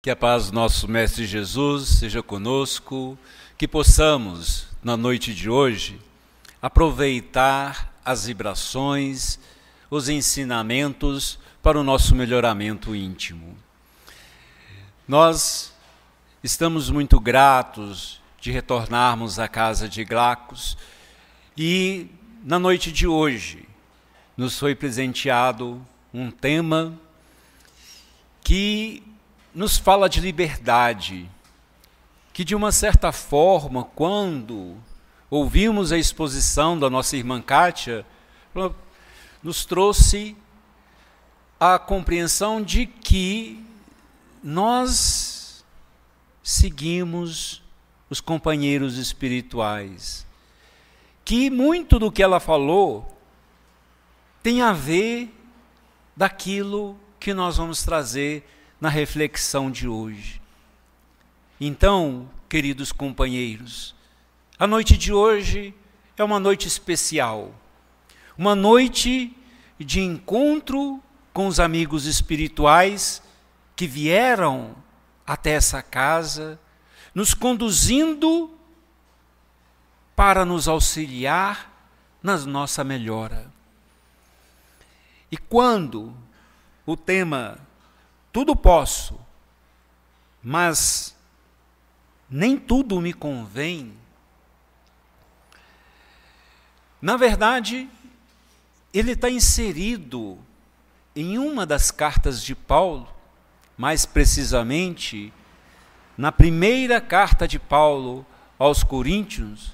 Que a paz do nosso Mestre Jesus seja conosco, que possamos, na noite de hoje, aproveitar as vibrações, os ensinamentos para o nosso melhoramento íntimo. Nós estamos muito gratos de retornarmos à casa de Glacos e, na noite de hoje, nos foi presenteado um tema que nos fala de liberdade, que de uma certa forma, quando ouvimos a exposição da nossa irmã Kátia, nos trouxe a compreensão de que nós seguimos os companheiros espirituais, que muito do que ela falou tem a ver daquilo que nós vamos trazer na reflexão de hoje. Então, queridos companheiros, a noite de hoje é uma noite especial, uma noite de encontro com os amigos espirituais que vieram até essa casa, nos conduzindo para nos auxiliar na nossa melhora. E quando o tema tudo posso, mas nem tudo me convém. Na verdade, ele está inserido em uma das cartas de Paulo, mais precisamente na primeira carta de Paulo aos Coríntios,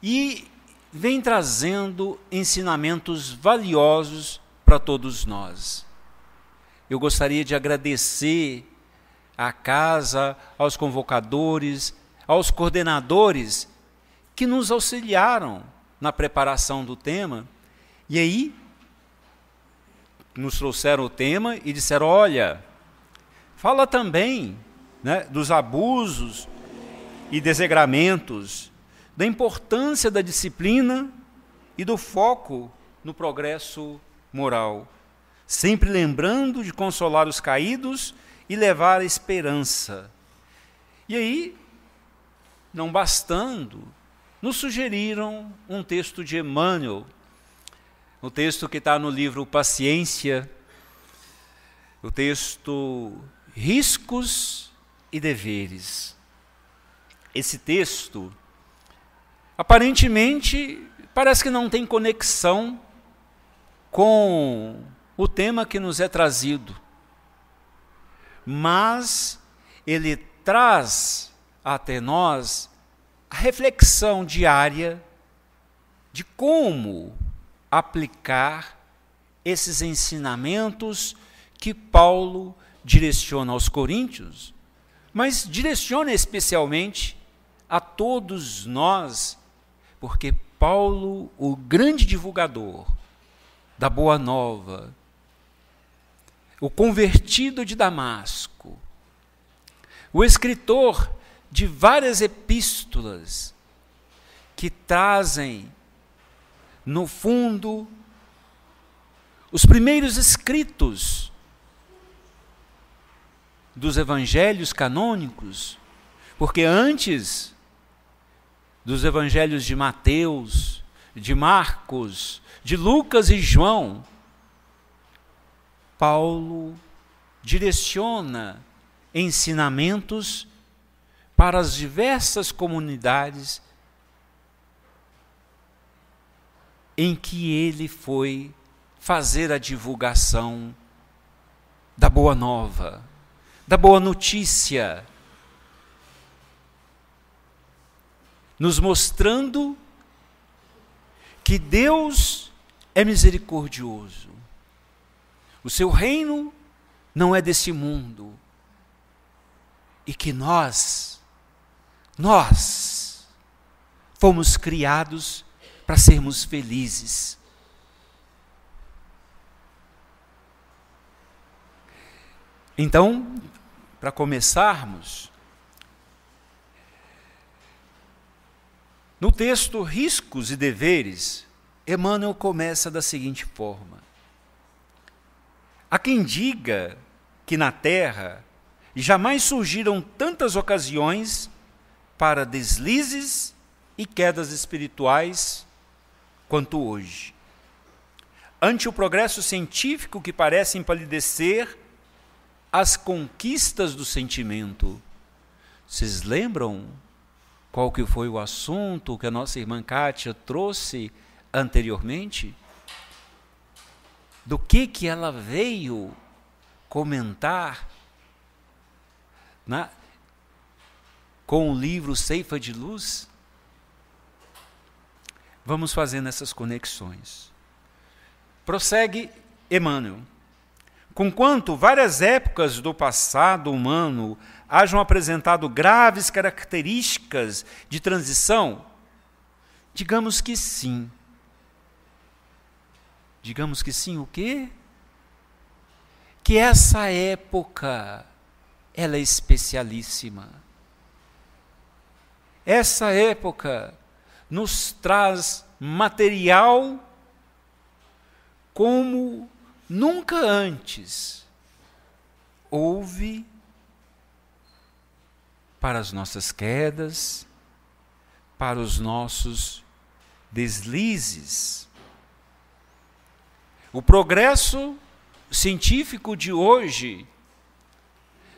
e vem trazendo ensinamentos valiosos para todos nós. Eu gostaria de agradecer à casa, aos convocadores, aos coordenadores que nos auxiliaram na preparação do tema. E aí, nos trouxeram o tema e disseram: olha, fala também né, dos abusos e desegramentos, da importância da disciplina e do foco no progresso moral sempre lembrando de consolar os caídos e levar a esperança. E aí, não bastando, nos sugeriram um texto de Emmanuel, o um texto que está no livro Paciência, o texto Riscos e Deveres. Esse texto, aparentemente, parece que não tem conexão com o tema que nos é trazido, mas ele traz até nós a reflexão diária de como aplicar esses ensinamentos que Paulo direciona aos coríntios, mas direciona especialmente a todos nós, porque Paulo, o grande divulgador da Boa Nova, o convertido de Damasco, o escritor de várias epístolas que trazem, no fundo, os primeiros escritos dos evangelhos canônicos, porque antes dos evangelhos de Mateus, de Marcos, de Lucas e João, Paulo direciona ensinamentos para as diversas comunidades em que ele foi fazer a divulgação da boa nova, da boa notícia, nos mostrando que Deus é misericordioso o seu reino não é desse mundo. E que nós, nós, fomos criados para sermos felizes. Então, para começarmos, no texto Riscos e Deveres, Emmanuel começa da seguinte forma: Há quem diga que na Terra jamais surgiram tantas ocasiões para deslizes e quedas espirituais quanto hoje. Ante o progresso científico que parece empalidecer as conquistas do sentimento. Vocês lembram qual que foi o assunto que a nossa irmã Kátia trouxe anteriormente? do que, que ela veio comentar na, né? com o livro Ceifa de Luz, vamos fazendo essas conexões. Prossegue Emmanuel. Conquanto várias épocas do passado humano hajam apresentado graves características de transição, digamos que sim, Digamos que sim, o quê? Que essa época ela é especialíssima. Essa época nos traz material como nunca antes houve para as nossas quedas, para os nossos deslizes. O progresso científico de hoje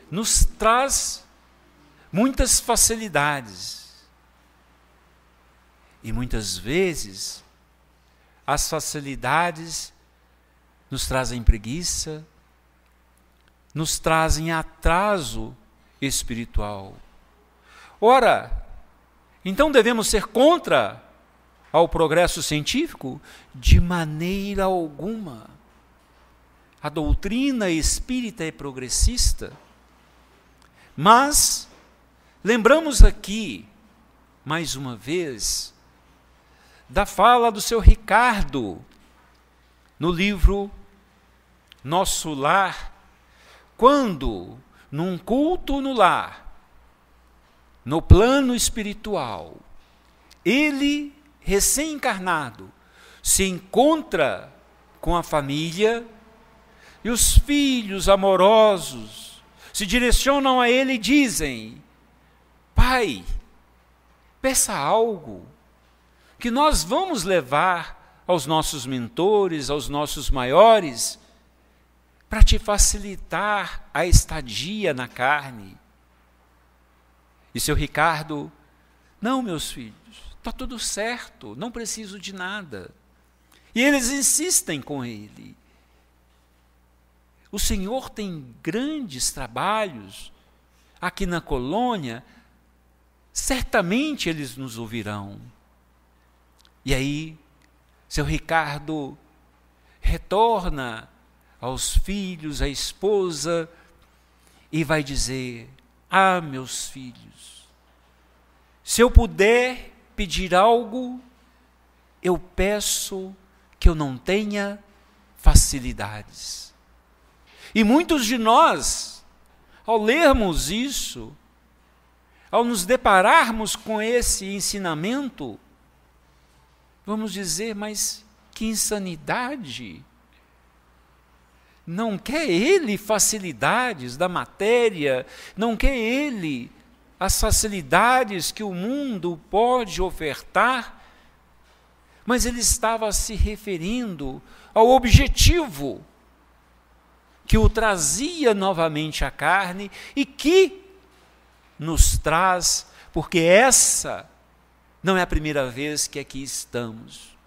nos traz muitas facilidades. E muitas vezes as facilidades nos trazem preguiça, nos trazem atraso espiritual. Ora, então devemos ser contra ao progresso científico? De maneira alguma. A doutrina espírita é progressista. Mas, lembramos aqui, mais uma vez, da fala do seu Ricardo, no livro Nosso Lar, quando, num culto no lar, no plano espiritual, ele recém-encarnado, se encontra com a família e os filhos amorosos se direcionam a ele e dizem: Pai, peça algo que nós vamos levar aos nossos mentores, aos nossos maiores, para te facilitar a estadia na carne. E seu Ricardo não, meus filhos, está tudo certo, não preciso de nada. E eles insistem com ele. O Senhor tem grandes trabalhos aqui na colônia, certamente eles nos ouvirão. E aí, seu Ricardo retorna aos filhos, à esposa, e vai dizer: Ah, meus filhos, se eu puder pedir algo, eu peço que eu não tenha facilidades. E muitos de nós, ao lermos isso, ao nos depararmos com esse ensinamento, vamos dizer, mas que insanidade! Não quer ele facilidades da matéria, não quer ele as facilidades que o mundo pode ofertar, mas ele estava se referindo ao objetivo que o trazia novamente à carne e que nos traz, porque essa não é a primeira vez que aqui estamos.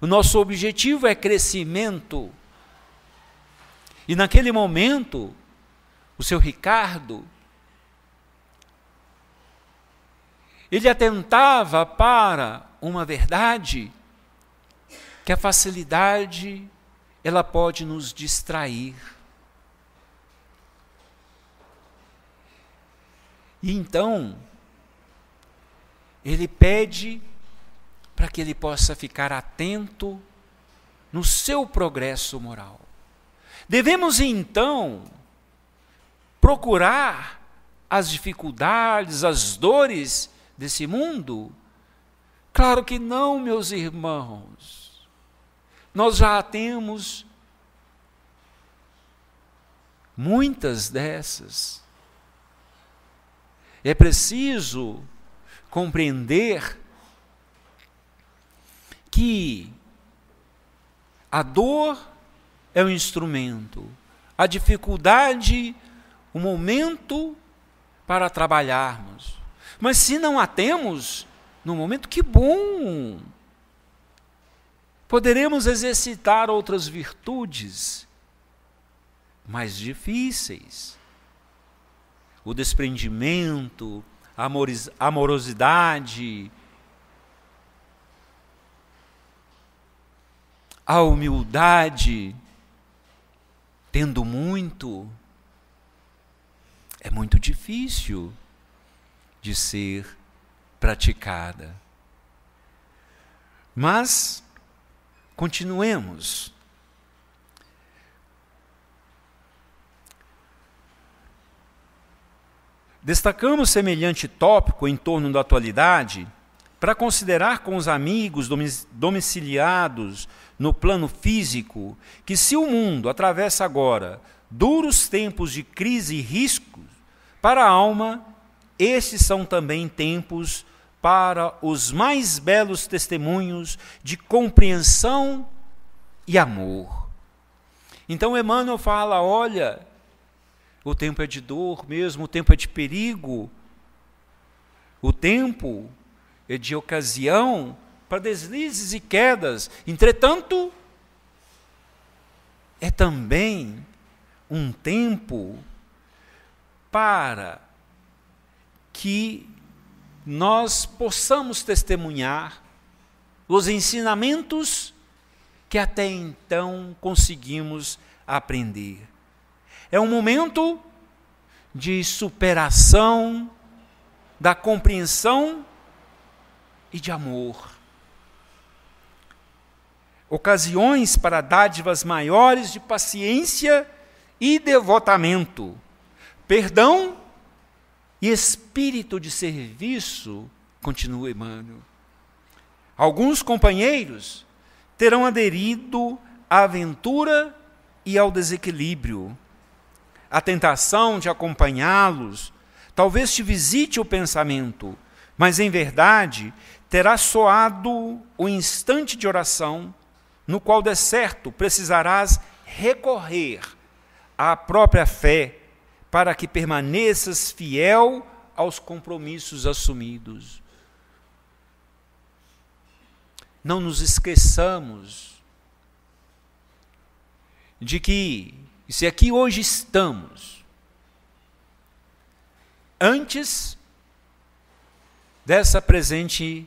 O nosso objetivo é crescimento. E naquele momento, o seu Ricardo Ele atentava para uma verdade que a facilidade ela pode nos distrair. E então, ele pede para que ele possa ficar atento no seu progresso moral. Devemos então procurar as dificuldades, as dores desse mundo? Claro que não, meus irmãos. Nós já temos muitas dessas. É preciso compreender que a dor é um instrumento, a dificuldade, o momento para trabalharmos. Mas se não a temos, no momento, que bom! Poderemos exercitar outras virtudes mais difíceis. O desprendimento, a amorosidade, a humildade, tendo muito, é muito difícil de ser praticada. Mas, continuemos. Destacamos semelhante tópico em torno da atualidade para considerar com os amigos domiciliados no plano físico que, se o mundo atravessa agora duros tempos de crise e riscos, para a alma esses são também tempos para os mais belos testemunhos de compreensão e amor. Então Emmanuel fala: olha, o tempo é de dor mesmo, o tempo é de perigo, o tempo é de ocasião para deslizes e quedas. Entretanto, é também um tempo para que nós possamos testemunhar os ensinamentos que até então conseguimos aprender. É um momento de superação, da compreensão e de amor. Ocasiões para dádivas maiores de paciência e devotamento, perdão e espírito de serviço, continua Emmanuel. Alguns companheiros terão aderido à aventura e ao desequilíbrio. A tentação de acompanhá-los talvez te visite o pensamento, mas em verdade terá soado o instante de oração, no qual, de certo, precisarás recorrer à própria fé para que permaneças fiel aos compromissos assumidos. Não nos esqueçamos de que, se aqui hoje estamos, antes dessa presente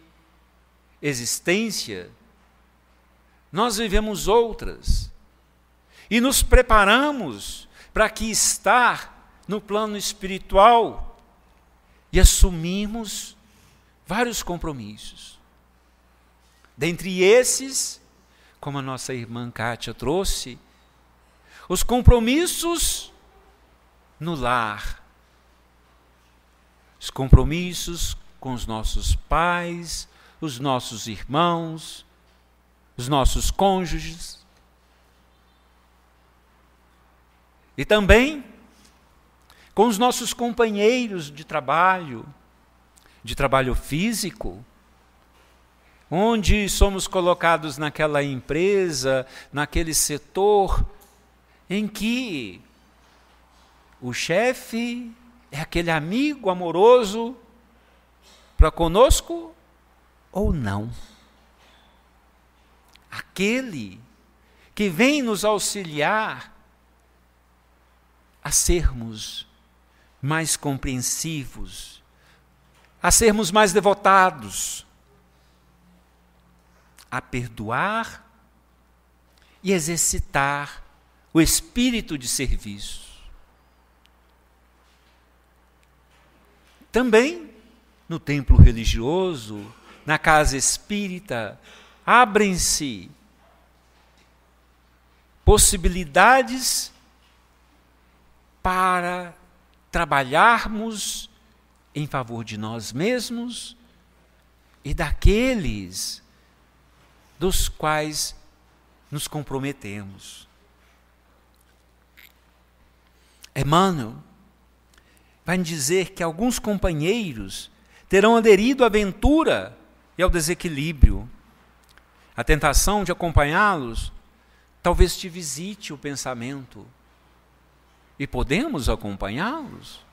existência, nós vivemos outras e nos preparamos para que estar no plano espiritual e assumimos vários compromissos. Dentre esses, como a nossa irmã Kátia trouxe, os compromissos no lar, os compromissos com os nossos pais, os nossos irmãos, os nossos cônjuges. E também com os nossos companheiros de trabalho, de trabalho físico, onde somos colocados naquela empresa, naquele setor, em que o chefe é aquele amigo amoroso para conosco ou não. Aquele que vem nos auxiliar a sermos mais compreensivos, a sermos mais devotados, a perdoar e exercitar o espírito de serviço. Também no templo religioso, na casa espírita, abrem-se possibilidades para trabalharmos em favor de nós mesmos e daqueles dos quais nos comprometemos. Emmanuel vai dizer que alguns companheiros terão aderido à aventura e ao desequilíbrio. A tentação de acompanhá-los talvez te visite o pensamento e podemos acompanhá-los?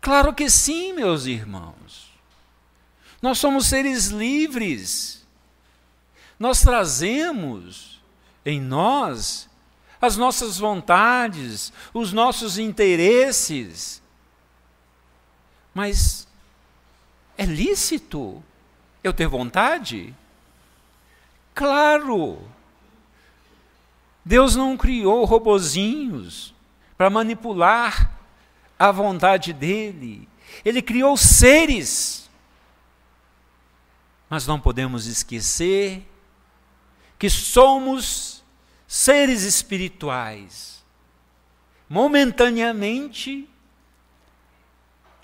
Claro que sim, meus irmãos. Nós somos seres livres. Nós trazemos em nós as nossas vontades, os nossos interesses. Mas é lícito eu ter vontade? Claro! Deus não criou robozinhos para manipular a vontade dele. Ele criou seres. Mas não podemos esquecer que somos seres espirituais, momentaneamente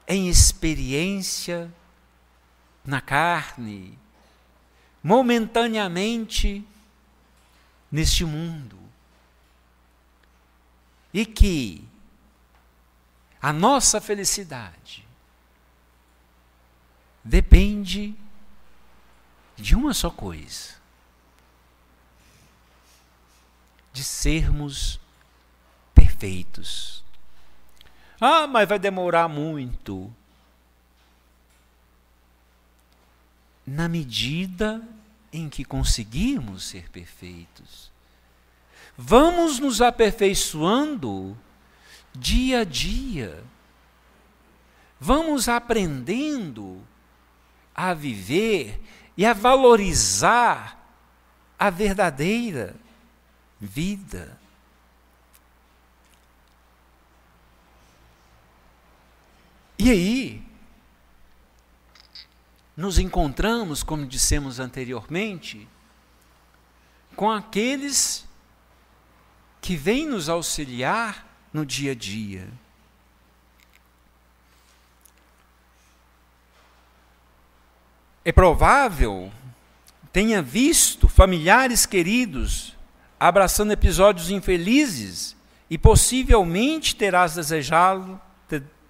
em experiência na carne, momentaneamente neste mundo e que a nossa felicidade depende de uma só coisa: de sermos perfeitos. Ah, mas vai demorar muito. Na medida em que conseguirmos ser perfeitos, Vamos nos aperfeiçoando dia a dia. Vamos aprendendo a viver e a valorizar a verdadeira vida. E aí, nos encontramos, como dissemos anteriormente, com aqueles que vem nos auxiliar no dia a dia. É provável tenha visto familiares queridos abraçando episódios infelizes e possivelmente terás desejado,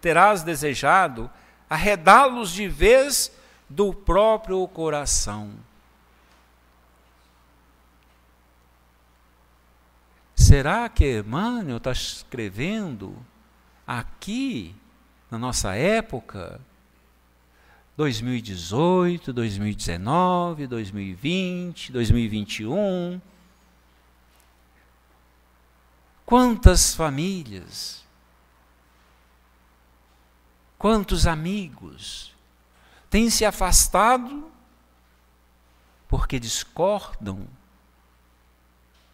terás desejado arredá-los de vez do próprio coração. Será que Emmanuel está escrevendo aqui, na nossa época, 2018, 2019, 2020, 2021? Quantas famílias, quantos amigos têm se afastado porque discordam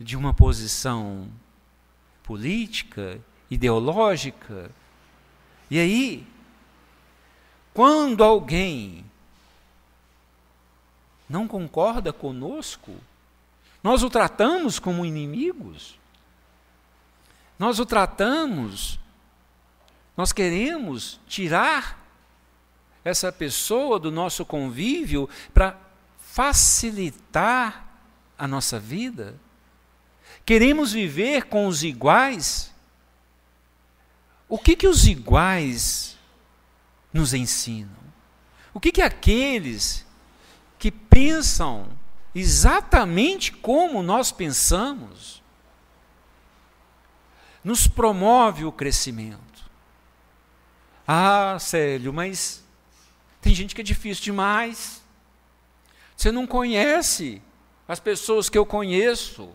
de uma posição política, ideológica. E aí, quando alguém não concorda conosco, nós o tratamos como inimigos, nós o tratamos, nós queremos tirar essa pessoa do nosso convívio para facilitar a nossa vida. Queremos viver com os iguais? O que, que os iguais nos ensinam? O que, que aqueles que pensam exatamente como nós pensamos nos promove o crescimento? Ah, Célio, mas tem gente que é difícil demais. Você não conhece as pessoas que eu conheço.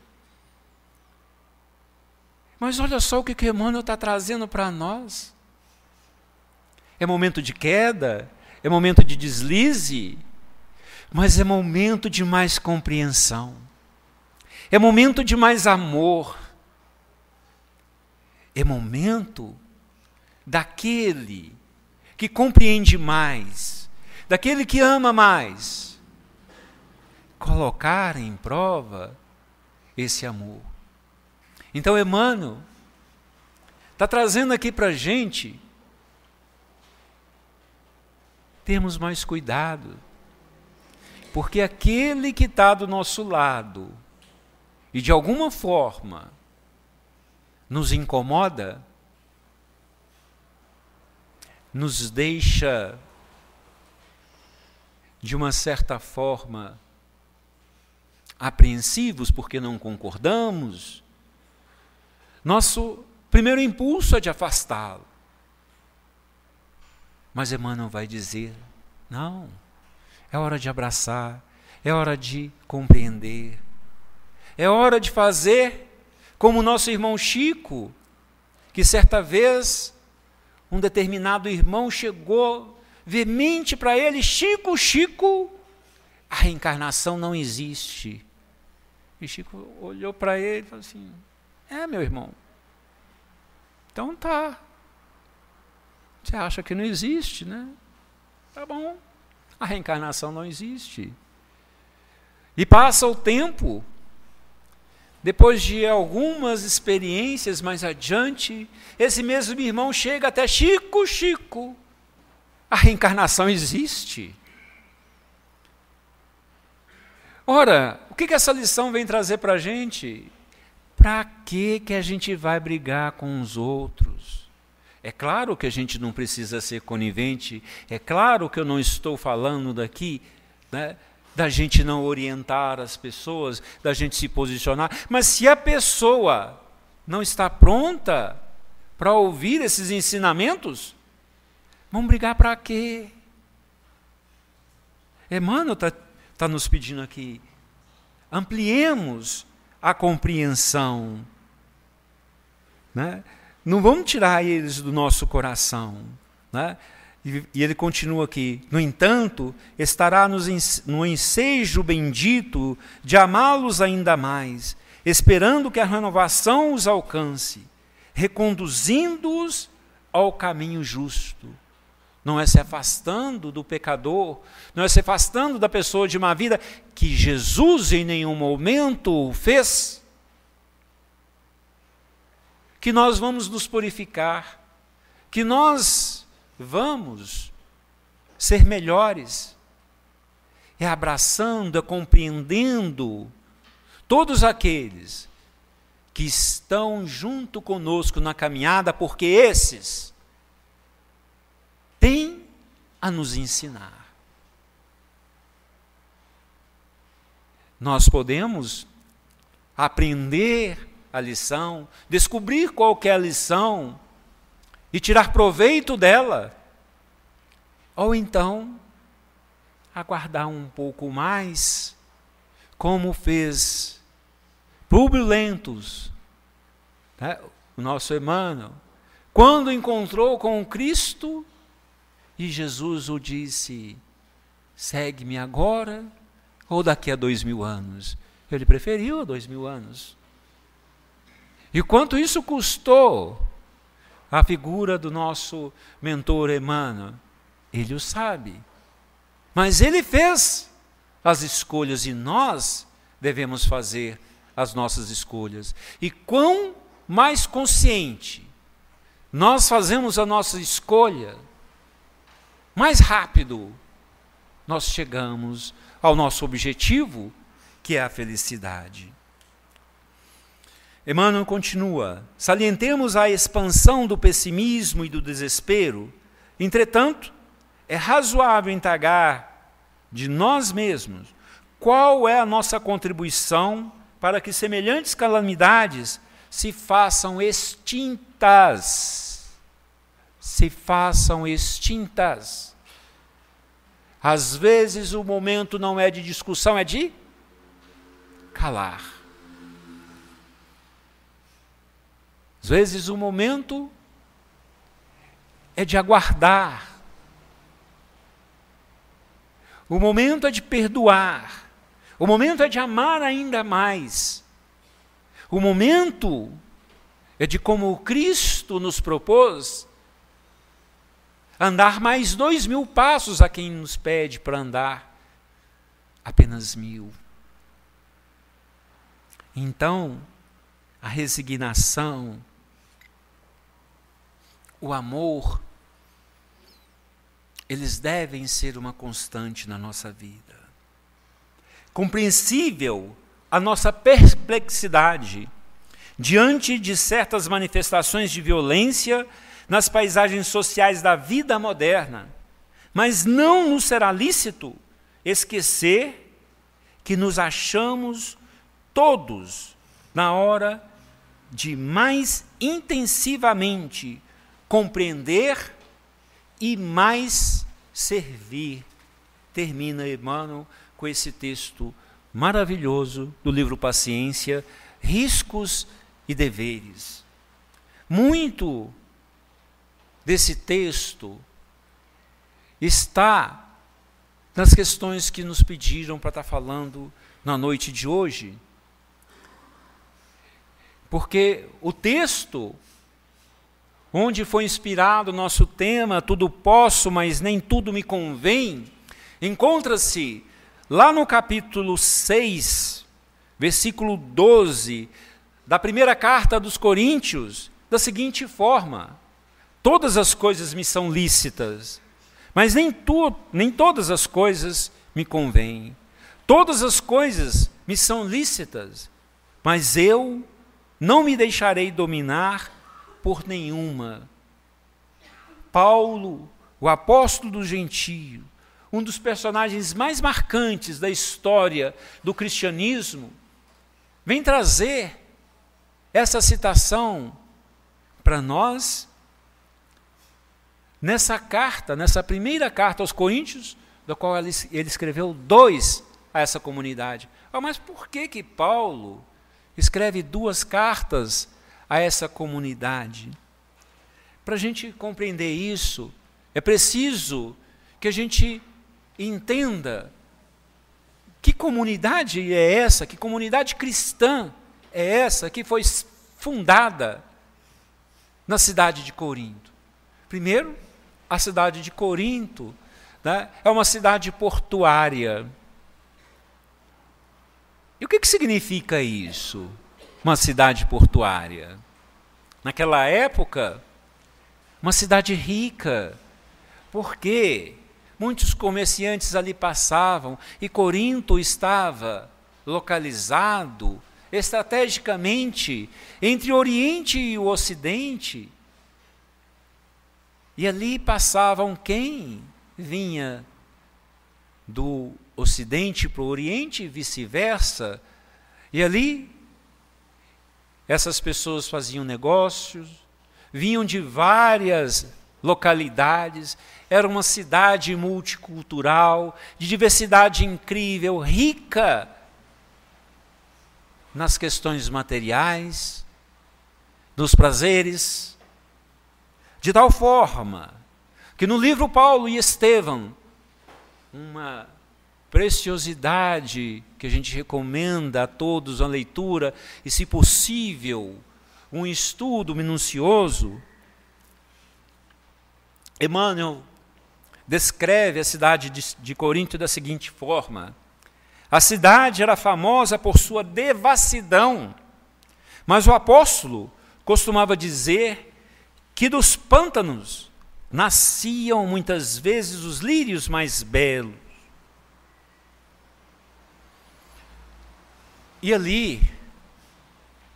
Mas olha só o que, que Emmanuel está trazendo para nós. É momento de queda, é momento de deslize, mas é momento de mais compreensão, é momento de mais amor, é momento daquele que compreende mais, daquele que ama mais, colocar em prova esse amor. Então, Emmanuel está trazendo aqui para a gente termos mais cuidado, porque aquele que está do nosso lado e de alguma forma nos incomoda, nos deixa, de uma certa forma, apreensivos porque não concordamos, nosso primeiro impulso é de afastá-lo. Mas Emmanuel vai dizer: não, é hora de abraçar, é hora de compreender, é hora de fazer como nosso irmão Chico, que certa vez um determinado irmão chegou veemente para ele: Chico, Chico, a reencarnação não existe. E Chico olhou para ele e falou assim: é, meu irmão. Então tá. Você acha que não existe, né? Tá bom. A reencarnação não existe. E passa o tempo. Depois de algumas experiências mais adiante, esse mesmo irmão chega até Chico, Chico. A reencarnação existe. Ora, o que, que essa lição vem trazer para a gente? para que que a gente vai brigar com os outros? É claro que a gente não precisa ser conivente, é claro que eu não estou falando daqui, né, da gente não orientar as pessoas, da gente se posicionar, mas se a pessoa não está pronta para ouvir esses ensinamentos, vão brigar para quê? Emmanuel é, está tá nos pedindo aqui, ampliemos a compreensão. Né? Não vamos tirar eles do nosso coração. Né? E, e ele continua aqui: no entanto, estará nos, no ensejo bendito de amá-los ainda mais, esperando que a renovação os alcance, reconduzindo-os ao caminho justo não é se afastando do pecador, não é se afastando da pessoa de má vida, que Jesus em nenhum momento fez, que nós vamos nos purificar, que nós vamos ser melhores, é abraçando, é compreendendo todos aqueles que estão junto conosco na caminhada, porque esses tem a nos ensinar. Nós podemos aprender a lição, descobrir qual é a lição e tirar proveito dela. Ou então aguardar um pouco mais, como fez Públio né, o nosso Emmanuel, quando encontrou com Cristo e Jesus o disse: segue-me agora ou daqui a dois mil anos? Ele preferiu dois mil anos. E quanto isso custou a figura do nosso mentor Emmanuel? Ele o sabe. Mas ele fez as escolhas e nós devemos fazer as nossas escolhas. E quão mais consciente nós fazemos a nossa escolha, mais rápido nós chegamos ao nosso objetivo, que é a felicidade. Emmanuel continua: salientemos a expansão do pessimismo e do desespero, entretanto, é razoável indagar de nós mesmos qual é a nossa contribuição para que semelhantes calamidades se façam extintas se façam extintas. Às vezes o momento não é de discussão, é de calar. Às vezes o momento é de aguardar. O momento é de perdoar. O momento é de amar ainda mais. O momento é de como Cristo nos propôs, andar mais dois mil passos a quem nos pede para andar apenas mil. Então, a resignação, o amor, eles devem ser uma constante na nossa vida. Compreensível a nossa perplexidade diante de certas manifestações de violência nas paisagens sociais da vida moderna, mas não nos será lícito esquecer que nos achamos todos na hora de mais intensivamente compreender e mais servir. Termina Emmanuel com esse texto maravilhoso do livro Paciência, Riscos e Deveres. Muito desse texto está nas questões que nos pediram para estar falando na noite de hoje. Porque o texto onde foi inspirado o nosso tema, tudo posso, mas nem tudo me convém, encontra-se lá no capítulo 6, versículo 12 da primeira carta dos Coríntios, da seguinte forma: todas as coisas me são lícitas, mas nem, tu, nem todas as coisas me convêm. Todas as coisas me são lícitas, mas eu não me deixarei dominar por nenhuma. Paulo, o apóstolo do gentio, um dos personagens mais marcantes da história do cristianismo, vem trazer essa citação para nós nessa carta, nessa primeira carta aos Coríntios, da qual ele, escreveu dois a essa comunidade. Ah, mas por que que Paulo escreve duas cartas a essa comunidade? Para a gente compreender isso, é preciso que a gente entenda que comunidade é essa, que comunidade cristã é essa que foi fundada na cidade de Corinto. Primeiro, a cidade de Corinto né, é uma cidade portuária. E o que, que significa isso, uma cidade portuária? Naquela época, uma cidade rica, porque muitos comerciantes ali passavam e Corinto estava localizado estrategicamente entre o Oriente e o Ocidente, e ali passavam quem vinha do ocidente para o oriente e vice-versa. E ali essas pessoas faziam negócios, vinham de várias localidades, era uma cidade multicultural, de diversidade incrível, rica nas questões materiais, nos prazeres, de tal forma que no livro Paulo e Estevão, uma preciosidade que a gente recomenda a todos a leitura e, se possível, um estudo minucioso, Emmanuel descreve a cidade de, de Corinto da seguinte forma: a cidade era famosa por sua devassidão, mas o apóstolo costumava dizer que dos pântanos nasciam muitas vezes os lírios mais belos. E ali,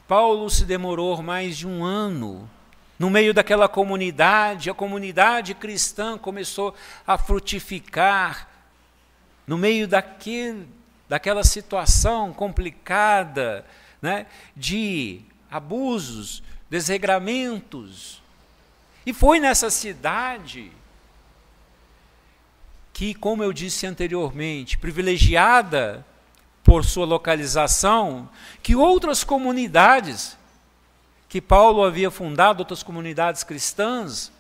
Paulo se demorou mais de um ano. No meio daquela comunidade, a comunidade cristã começou a frutificar. No meio daquele, daquela situação complicada, né, de abusos, desregramentos, e foi nessa cidade que, como eu disse anteriormente, privilegiada por sua localização, que outras comunidades que Paulo havia fundado, outras comunidades cristãs,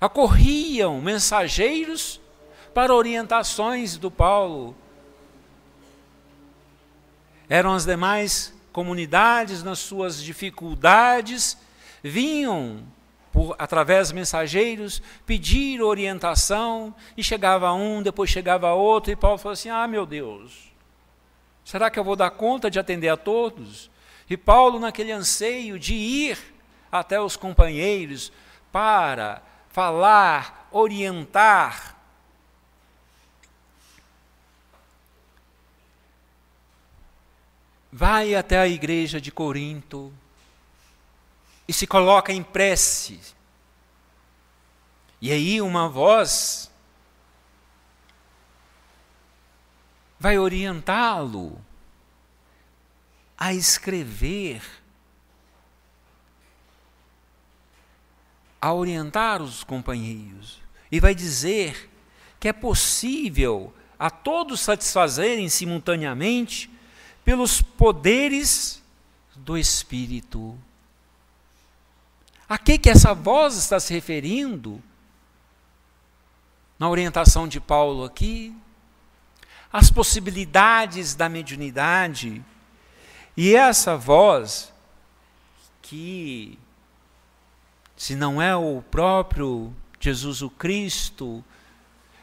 acorriam mensageiros para orientações do Paulo. Eram as demais comunidades, nas suas dificuldades, vinham por, através dos mensageiros, pedir orientação, e chegava um, depois chegava outro, e Paulo falou assim: Ah, meu Deus, será que eu vou dar conta de atender a todos? E Paulo, naquele anseio de ir até os companheiros para falar, orientar, vai até a igreja de Corinto e se coloca em prece. E aí uma voz vai orientá-lo a escrever, a orientar os companheiros e vai dizer que é possível a todos satisfazerem simultaneamente pelos poderes do Espírito a que, que essa voz está se referindo? Na orientação de Paulo aqui, as possibilidades da mediunidade, e essa voz que, se não é o próprio Jesus o Cristo,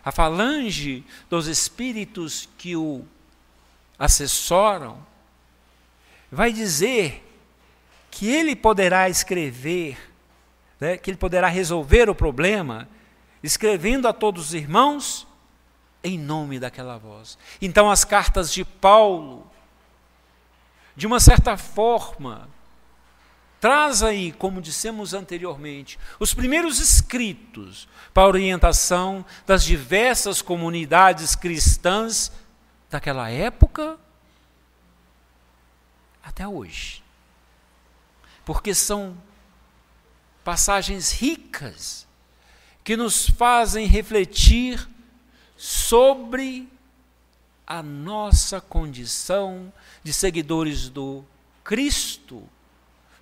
a falange dos espíritos que o assessoram, vai dizer que ele poderá escrever né, que ele poderá resolver o problema, escrevendo a todos os irmãos em nome daquela voz. Então, as cartas de Paulo, de uma certa forma, traz aí, como dissemos anteriormente, os primeiros escritos para orientação das diversas comunidades cristãs daquela época até hoje. Porque são passagens ricas, que nos fazem refletir sobre a nossa condição de seguidores do Cristo.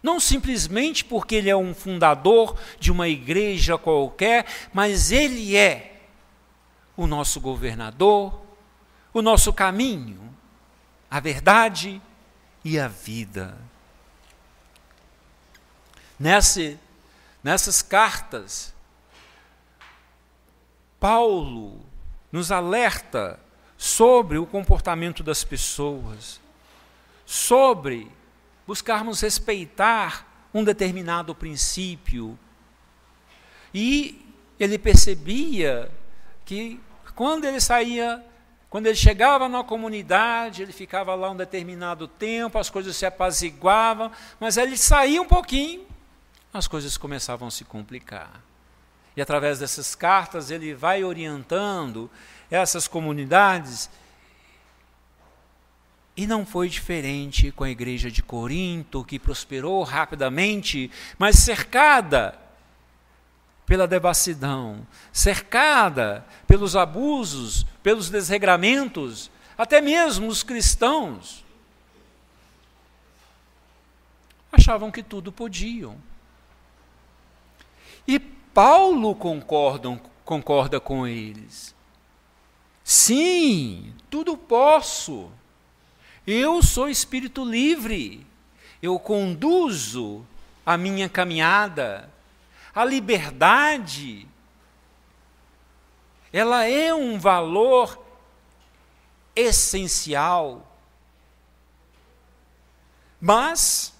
Não simplesmente porque ele é um fundador de uma igreja qualquer, mas ele é o nosso governador, o nosso caminho, a verdade e a vida. Nesse nessas cartas, Paulo nos alerta sobre o comportamento das pessoas, sobre buscarmos respeitar um determinado princípio. E ele percebia que quando ele saía, quando ele chegava na comunidade, ele ficava lá um determinado tempo, as coisas se apaziguavam, mas ele saía um pouquinho as coisas começavam a se complicar. E através dessas cartas ele vai orientando essas comunidades. E não foi diferente com a igreja de Corinto, que prosperou rapidamente, mas cercada pela devassidão, cercada pelos abusos, pelos desregramentos, até mesmo os cristãos achavam que tudo podiam, e Paulo concorda com eles. Sim, tudo posso. Eu sou espírito livre. Eu conduzo a minha caminhada. A liberdade ela é um valor essencial. Mas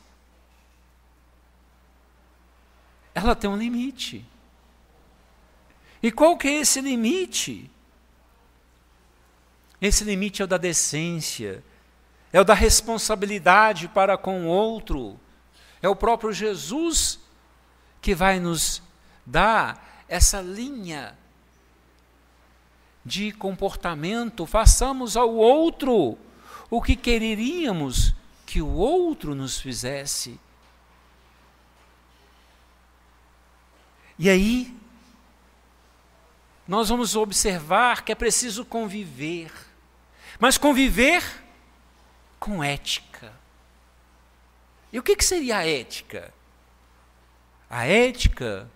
ela tem um limite. E qual que é esse limite? Esse limite é o da decência, é o da responsabilidade para com o outro. É o próprio Jesus que vai nos dar essa linha de comportamento. Façamos ao outro o que quereríamos que o outro nos fizesse. E aí, nós vamos observar que é preciso conviver, mas conviver com ética. E o que, que seria a ética? A ética,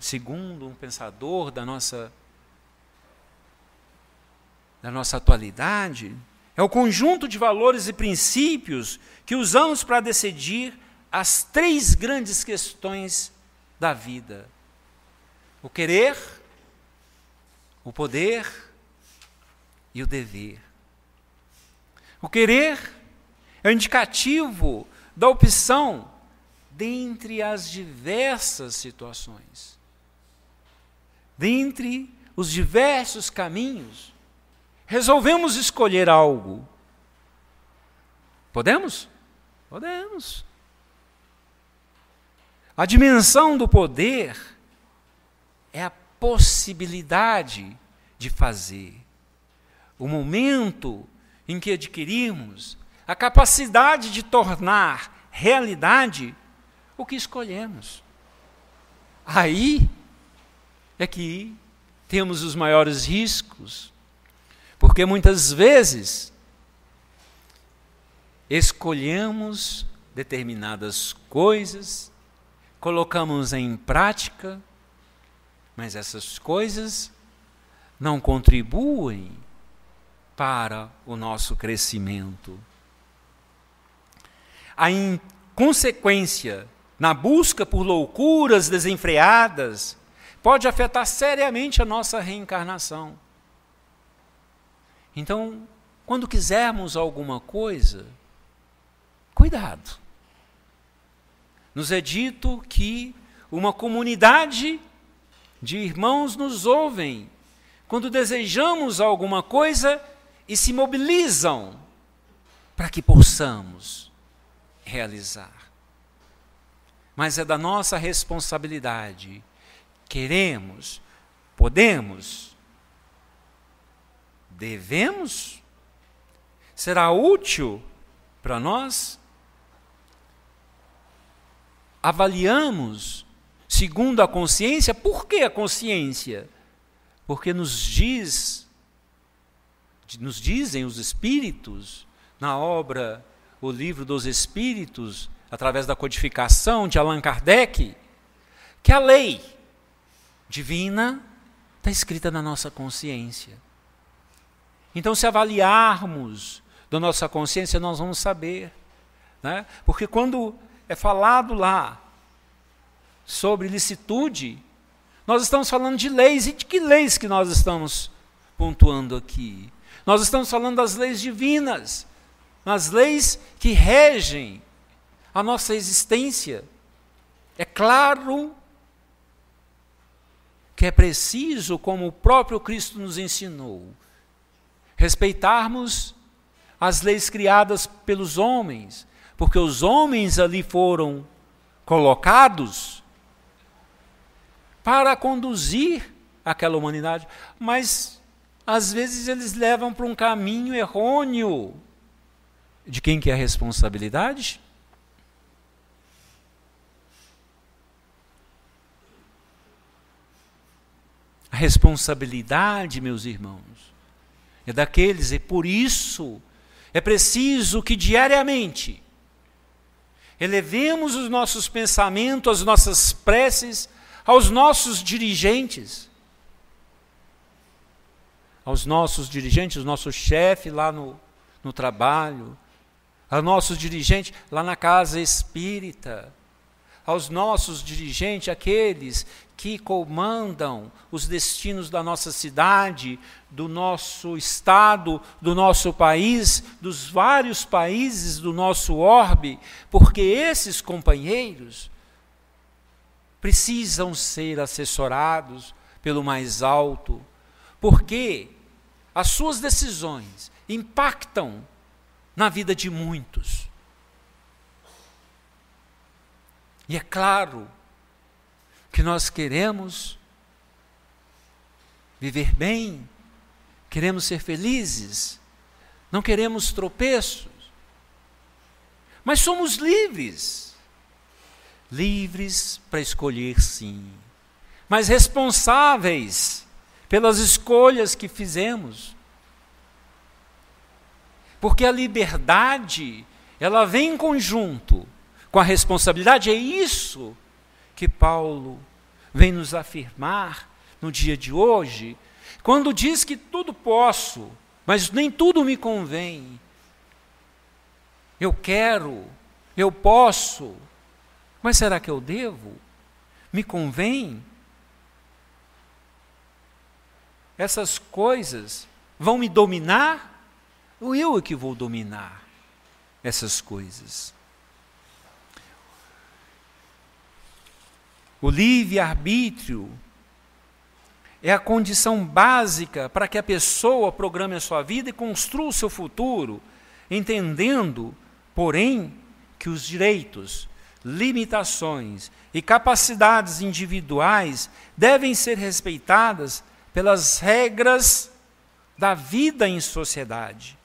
segundo um pensador da nossa, da nossa atualidade, é o conjunto de valores e princípios que usamos para decidir as três grandes questões da vida: o querer, o poder e o dever. O querer é o indicativo da opção dentre as diversas situações, dentre os diversos caminhos. Resolvemos escolher algo. Podemos? Podemos. A dimensão do poder é a possibilidade de fazer. O momento em que adquirimos a capacidade de tornar realidade o que escolhemos. Aí é que temos os maiores riscos, porque muitas vezes escolhemos determinadas coisas, colocamos em prática mas essas coisas não contribuem para o nosso crescimento. A consequência na busca por loucuras desenfreadas pode afetar seriamente a nossa reencarnação. Então, quando quisermos alguma coisa, cuidado. Nos é dito que uma comunidade de irmãos nos ouvem quando desejamos alguma coisa e se mobilizam para que possamos realizar. Mas é da nossa responsabilidade. Queremos, podemos, devemos? Será útil para nós? Avaliamos segundo a consciência. Por que a consciência? Porque nos diz, nos dizem os espíritos, na obra O Livro dos Espíritos, através da codificação de Allan Kardec, que a lei divina está escrita na nossa consciência. Então, se avaliarmos da nossa consciência, nós vamos saber. Né? Porque quando é falado lá sobre licitude, nós estamos falando de leis. E de que leis que nós estamos pontuando aqui? Nós estamos falando das leis divinas, as leis que regem a nossa existência. É claro que é preciso, como o próprio Cristo nos ensinou, respeitarmos as leis criadas pelos homens, porque os homens ali foram colocados para conduzir aquela humanidade. Mas, às vezes, eles levam para um caminho errôneo. De quem que é a responsabilidade? A responsabilidade, meus irmãos, é daqueles, e é por isso é preciso que diariamente elevemos os nossos pensamentos, as nossas preces aos nossos dirigentes. Aos nossos dirigentes, nosso chefe lá no, no trabalho, aos nossos dirigentes lá na casa espírita, aos nossos dirigentes, aqueles que comandam os destinos da nossa cidade, do nosso estado, do nosso país, dos vários países do nosso orbe, porque esses companheiros precisam ser assessorados pelo mais alto, porque as suas decisões impactam na vida de muitos. E é claro que nós queremos viver bem, queremos ser felizes, não queremos tropeços, mas somos livres livres para escolher sim, mas responsáveis pelas escolhas que fizemos. Porque a liberdade, ela vem em conjunto com a responsabilidade, é isso que Paulo vem nos afirmar no dia de hoje, quando diz que tudo posso, mas nem tudo me convém. Eu quero, eu posso, mas será que eu devo? Me convém? Essas coisas vão me dominar? Ou eu é que vou dominar essas coisas? O livre-arbítrio é a condição básica para que a pessoa programe a sua vida e construa o seu futuro, entendendo, porém, que os direitos limitações e capacidades individuais devem ser respeitadas pelas regras da vida em sociedade.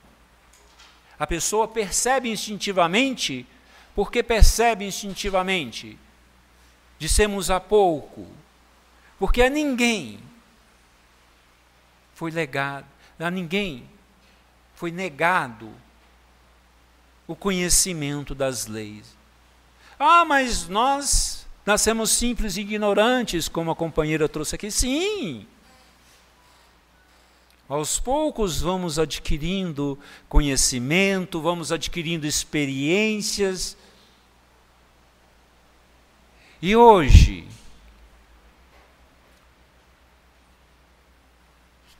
A pessoa percebe instintivamente, porque percebe instintivamente, dissemos há pouco, porque a ninguém foi legado, a ninguém foi negado o conhecimento das leis. Ah, mas nós nascemos simples e ignorantes, como a companheira trouxe aqui. Sim! Aos poucos vamos adquirindo conhecimento, vamos adquirindo experiências. E hoje,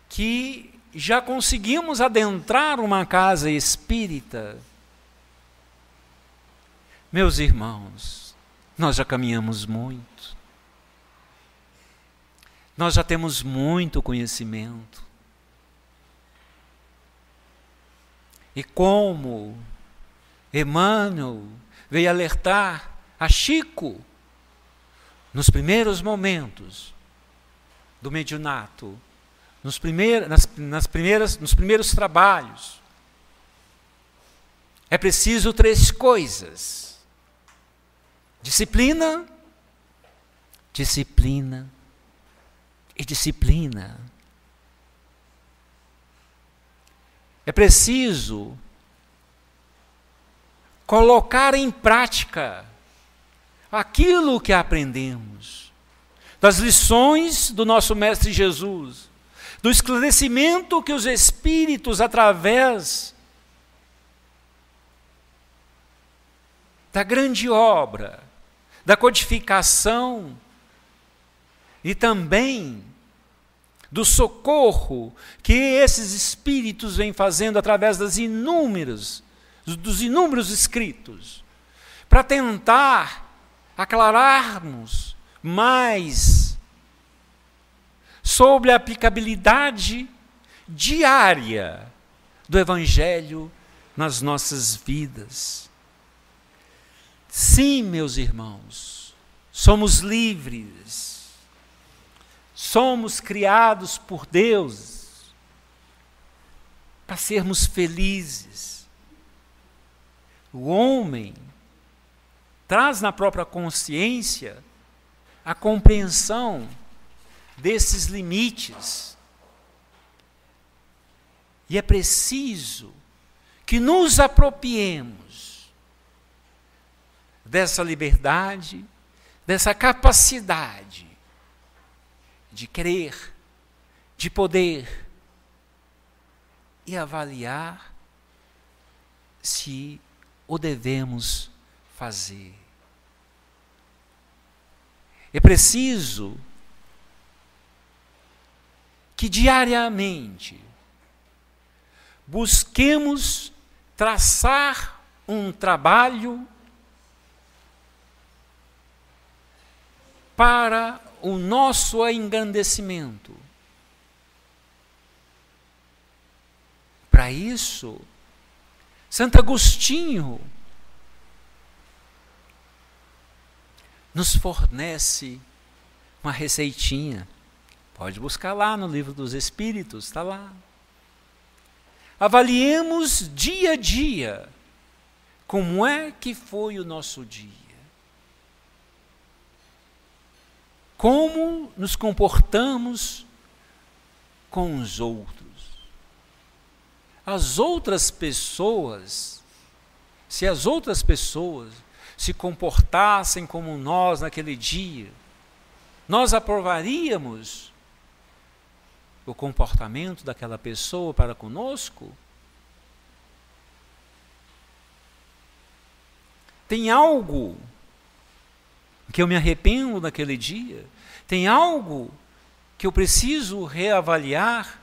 que já conseguimos adentrar uma casa espírita, meus irmãos, nós já caminhamos muito. Nós já temos muito conhecimento. E como Emmanuel veio alertar a Chico, nos primeiros momentos do medionato, nos, primeir, nas, nas primeiras, nos primeiros trabalhos, é preciso três coisas Disciplina, disciplina e disciplina. É preciso colocar em prática aquilo que aprendemos, das lições do nosso Mestre Jesus, do esclarecimento que os Espíritos, através da grande obra da codificação e também do socorro que esses espíritos vêm fazendo através das inúmeras dos inúmeros escritos para tentar aclararmos mais sobre a aplicabilidade diária do evangelho nas nossas vidas. Sim, meus irmãos, somos livres, somos criados por Deus para sermos felizes. O homem traz na própria consciência a compreensão desses limites. E é preciso que nos apropriemos dessa liberdade, dessa capacidade de crer, de poder e avaliar se o devemos fazer. É preciso que diariamente busquemos traçar um trabalho para o nosso engrandecimento. Para isso, Santo Agostinho nos fornece uma receitinha. Pode buscar lá no Livro dos Espíritos, está lá. Avaliemos dia a dia como é que foi o nosso dia. Como nos comportamos com os outros? As outras pessoas, se as outras pessoas se comportassem como nós naquele dia, nós aprovaríamos o comportamento daquela pessoa para conosco? Tem algo que eu me arrependo naquele dia? Tem algo que eu preciso reavaliar?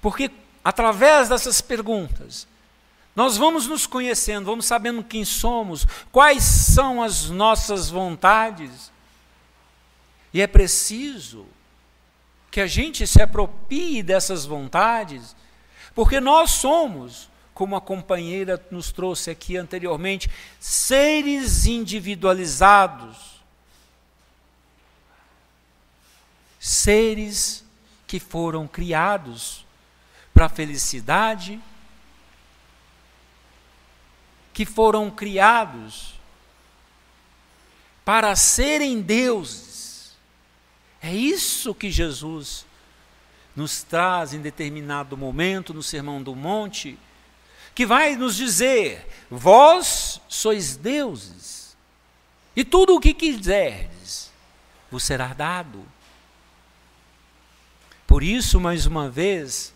Porque através dessas perguntas, nós vamos nos conhecendo, vamos sabendo quem somos, quais são as nossas vontades. E é preciso que a gente se apropie dessas vontades, porque nós somos como a companheira nos trouxe aqui anteriormente, seres individualizados, seres que foram criados para a felicidade, que foram criados para serem deuses. É isso que Jesus nos traz em determinado momento no Sermão do Monte que vai nos dizer: vós sois deuses, e tudo o que quiserdes vos será dado. Por isso, mais uma vez,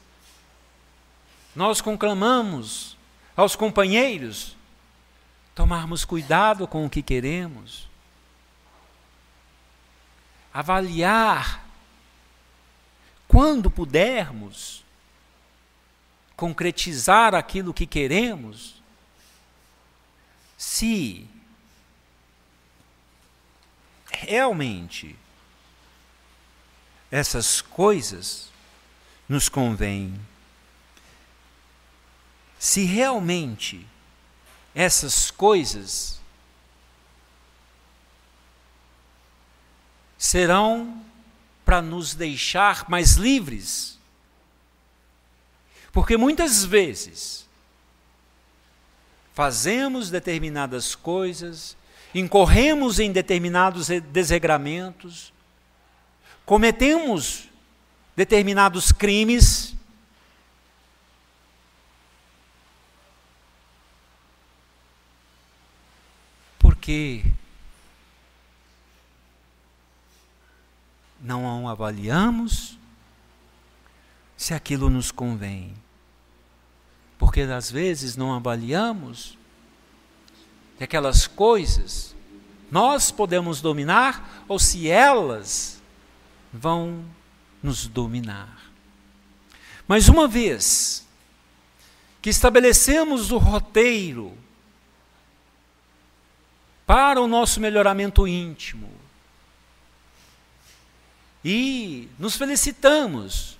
nós conclamamos aos companheiros tomarmos cuidado com o que queremos, avaliar quando pudermos concretizar aquilo que queremos, se realmente essas coisas nos convêm, se realmente essas coisas serão para nos deixar mais livres porque muitas vezes fazemos determinadas coisas, incorremos em determinados desregramentos, cometemos determinados crimes. Porque não avaliamos se aquilo nos convém. Porque às vezes não avaliamos que aquelas coisas nós podemos dominar ou se elas vão nos dominar. Mas uma vez que estabelecemos o roteiro para o nosso melhoramento íntimo e nos felicitamos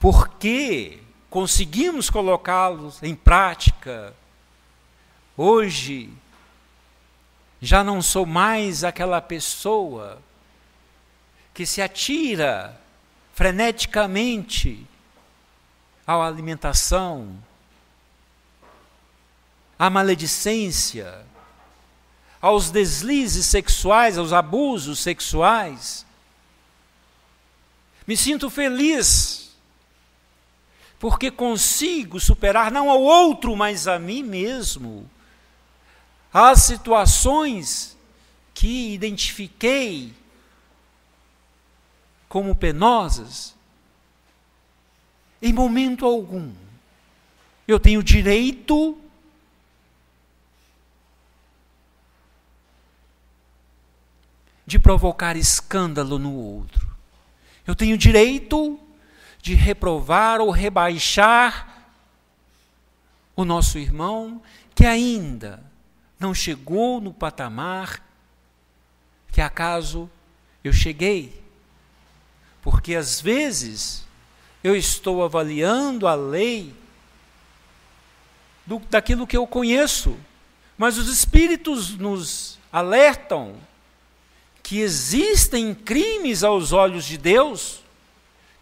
porque conseguimos colocá-los em prática, hoje já não sou mais aquela pessoa que se atira freneticamente à alimentação, à maledicência, aos deslizes sexuais, aos abusos sexuais. Me sinto feliz porque consigo superar não ao outro, mas a mim mesmo. As situações que identifiquei como penosas, em momento algum, eu tenho direito de provocar escândalo no outro. Eu tenho direito de reprovar ou rebaixar o nosso irmão que ainda não chegou no patamar que acaso eu cheguei. Porque às vezes eu estou avaliando a lei do, daquilo que eu conheço, mas os Espíritos nos alertam que existem crimes aos olhos de Deus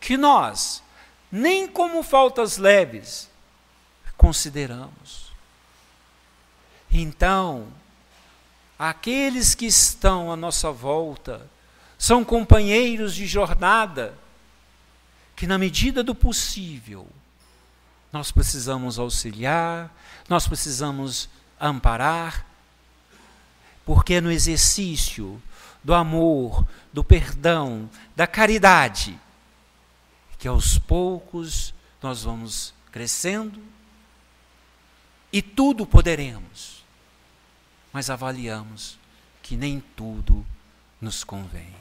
que nós, nem como faltas leves, consideramos. Então, aqueles que estão à nossa volta são companheiros de jornada que, na medida do possível, nós precisamos auxiliar, nós precisamos amparar, porque é no exercício do amor, do perdão, da caridade que aos poucos nós vamos crescendo e tudo poderemos, mas avaliamos que nem tudo nos convém.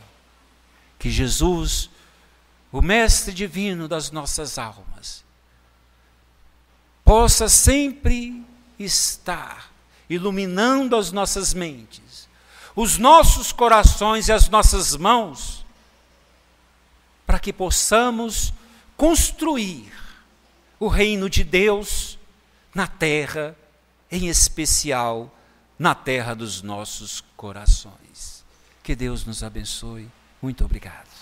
Que Jesus, o Mestre Divino das nossas almas, possa sempre estar iluminando as nossas mentes, os nossos corações e as nossas mãos para que possamos construir o reino de Deus na terra, em especial na terra dos nossos corações. Que Deus nos abençoe. Muito obrigado.